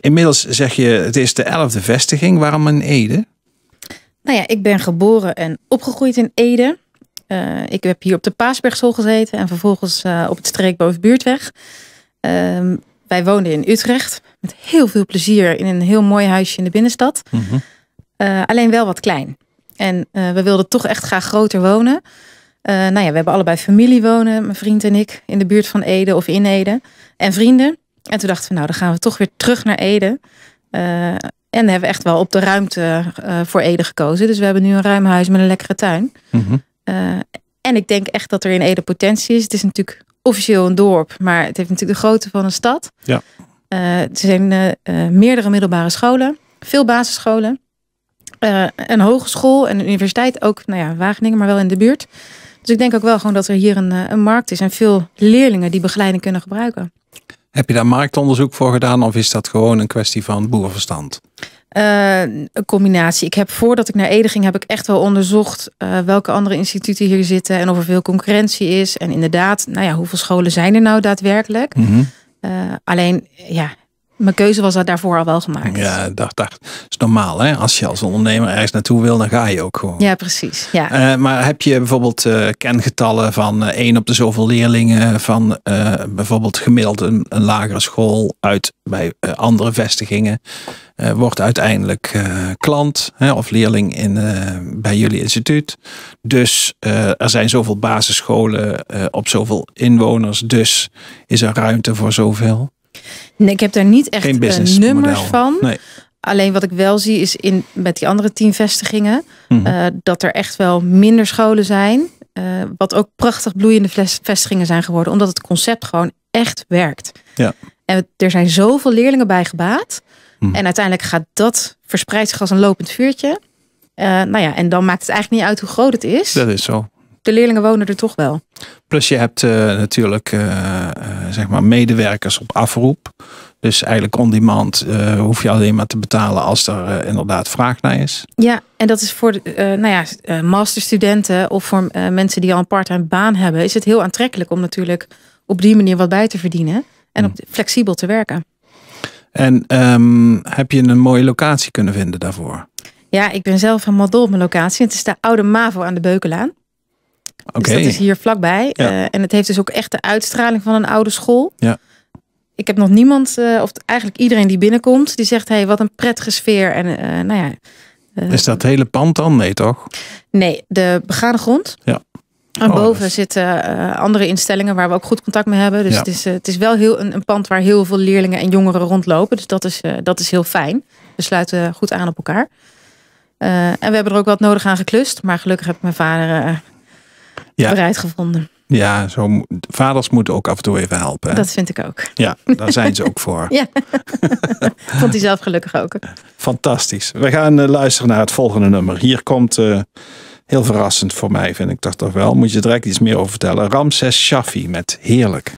Inmiddels zeg je, het is de elfde vestiging. Waarom in Ede? Nou ja, ik ben geboren en opgegroeid in Ede. Eh, ik heb hier op de Paasbergschool gezeten en vervolgens eh, op het Streekbovenbuurtweg. Uh, ehm, wij woonden in Utrecht met heel veel plezier in een heel mooi huisje in de binnenstad. Mhm. Eh, alleen wel wat klein. En we wilden toch echt graag groter wonen. nou ja, we hebben allebei familie wonen, mijn vriend en ik, in de buurt van Ede of in Ede. En vrienden. En toen dachten we, nou, dan gaan we toch weer terug naar Ede. Eh, en hebben we echt wel op de ruimte eh, voor Ede gekozen. Dus we hebben nu een ruim huis met een lekkere tuin. Mhm. Eh, en ik denk echt dat er in Ede potentie is. Het is natuurlijk officieel een dorp, maar het heeft natuurlijk de grootte van een stad. Ja. er zijn meerdere middelbare scholen, veel basisscholen. een hogeschool en een universiteit, ook nou ja, Wageningen, maar wel in de buurt. Dus ik denk ook wel gewoon dat er hier een, een markt is en veel leerlingen die begeleiding kunnen gebruiken. Heb je daar marktonderzoek voor gedaan of is dat gewoon een kwestie van boerenverstand? Eh, een combinatie. Ik heb voordat ik naar Ede ging, heb ik echt wel onderzocht eh, welke andere instituten hier zitten en of er veel concurrentie is. En inderdaad, nou ja, hoeveel scholen zijn er nou daadwerkelijk? Mhm. Eh, alleen, ja, mijn keuze was dat daarvoor al wel gemaakt. Ja, dat, dat is normaal. Hè? Als je als ondernemer ergens naartoe wil, dan ga je ook gewoon. Ja, precies. Ja. Eh, maar heb je bijvoorbeeld eh, kengetallen van eh, één op de zoveel leerlingen van bijvoorbeeld gemiddeld een, lagere school uit bij andere vestigingen? wordt uiteindelijk klant hè, of leerling in, bij jullie instituut. Dus er zijn zoveel basisscholen op zoveel inwoners. Dus is er ruimte voor zoveel? Nee, ik heb daar niet echt een nummer van. Alleen wat ik wel zie is in, met die andere tien vestigingen mhm. eh, dat er echt wel minder scholen zijn. Eh, wat ook prachtig bloeiende vestigingen zijn geworden, omdat het concept gewoon echt werkt. Ja. En er zijn zoveel leerlingen bij gebaat. Mhm. En uiteindelijk gaat dat verspreidt zich als een lopend vuurtje. Eh, nou ja, en dan maakt het eigenlijk niet uit hoe groot het is. Dat is zo de leerlingen wonen er toch wel. Plus je hebt eh, natuurlijk eh, eh, zeg maar medewerkers op afroep. Dus eigenlijk on demand hoef je alleen maar te betalen als er inderdaad vraag naar is. Ja, en dat is voor de, nou ja, masterstudenten of voor mensen die al een part-time baan hebben, is het heel aantrekkelijk om natuurlijk op die manier wat bij te verdienen en mm. op, flexibel te werken. En ehm, heb je een mooie locatie kunnen vinden daarvoor? Ja, ik ben zelf helemaal dol op mijn locatie. Het is de Oude MAVO aan de Beukelaan. Okay. Dus dat is hier vlakbij. Eh, en het heeft dus ook echt de uitstraling van een oude school. Ja. Ik heb nog niemand, eh, of eigenlijk iedereen die binnenkomt, die zegt: hé, hey, wat een prettige sfeer. En eh, nou ja. is dat hele pand dan? Nee, toch? Nee, de begane grond. Ja. En oh, boven zitten andere instellingen waar we ook goed contact mee hebben. Dus het, is, het is wel heel, een, een, pand waar heel veel leerlingen en jongeren rondlopen. Dus dat is, dat is heel fijn. We sluiten goed aan op elkaar. en we hebben er ook wat nodig aan geklust. Maar gelukkig heb ik mijn vader ja. bereid gevonden. Ja, zo, vaders moeten ook af en toe even helpen. Dat vind ik ook. Ja, daar zijn ze ook voor. ja, vond hij zelf gelukkig ook. Fantastisch. We gaan eh, luisteren naar het volgende nummer. Hier komt, eh, heel verrassend voor mij vind ik dat toch wel, moet je direct iets meer over vertellen. Ramses Shafi, met Heerlijk.